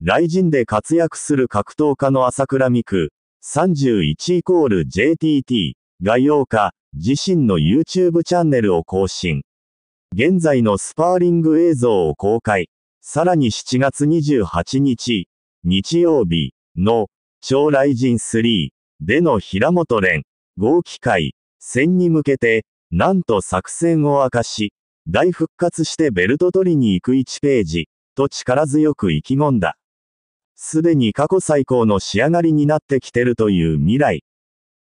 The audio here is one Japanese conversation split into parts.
雷神で活躍する格闘家の朝倉美久、31イコール JTT が8日、自身の YouTube チャンネルを更新。現在のスパーリング映像を公開。さらに7月28日、日曜日の超雷神3での平本連合機会戦に向けて、なんと作戦を明かし、大復活してベルト取りに行く1ページ、と力強く意気込んだ。すでに過去最高の仕上がりになってきてるという未来。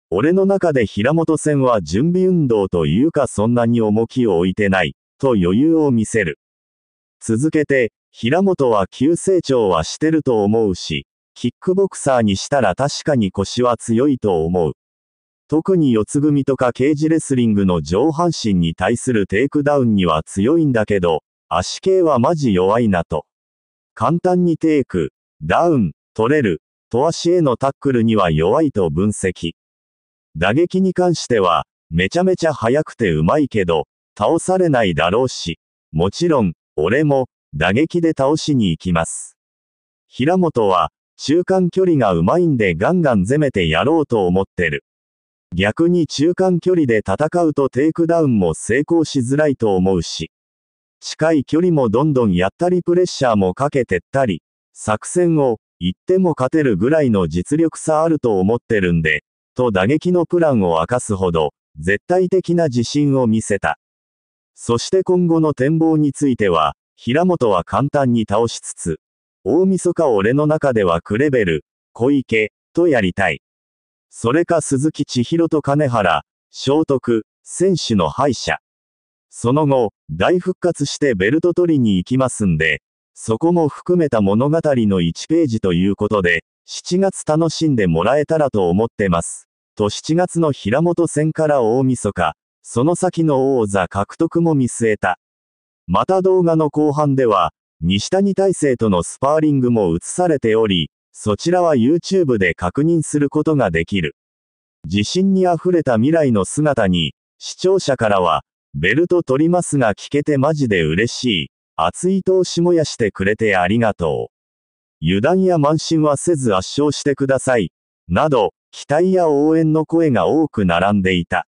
俺の中で平本戦は準備運動というかそんなに重きを置いてない、と余裕を見せる。続けて、平本は急成長はしてると思うし、キックボクサーにしたら確かに腰は強いと思う。特に四つ組とかケージレスリングの上半身に対するテイクダウンには強いんだけど、足系はマジ弱いなと。簡単にテイク、ダウン、取れる、と足へのタックルには弱いと分析。打撃に関しては、めちゃめちゃ速くてうまいけど、倒されないだろうし、もちろん、俺も、打撃で倒しに行きます。平本は、中間距離がうまいんでガンガン攻めてやろうと思ってる。逆に中間距離で戦うとテイクダウンも成功しづらいと思うし、近い距離もどんどんやったりプレッシャーもかけてったり、作戦を、言っても勝てるぐらいの実力差あると思ってるんで、と打撃のプランを明かすほど、絶対的な自信を見せた。そして今後の展望については、平本は簡単に倒しつつ、大晦日俺の中ではクレベル、小池、とやりたい。それか鈴木千尋と金原、聖徳、選手の敗者。その後、大復活してベルト取りに行きますんで、そこも含めた物語の1ページということで、7月楽しんでもらえたらと思ってます。と7月の平本戦から大晦日、その先の王座獲得も見据えた。また動画の後半では、西谷大成とのスパーリングも映されており、そちらは YouTube で確認することができる。自信に溢れた未来の姿に、視聴者からは、ベルト取りますが聞けてマジで嬉しい。熱い闘しもやしてくれてありがとう。油断や慢心はせず圧勝してください。など、期待や応援の声が多く並んでいた。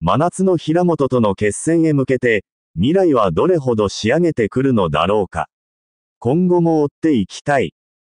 真夏の平本との決戦へ向けて、未来はどれほど仕上げてくるのだろうか。今後も追っていきたい。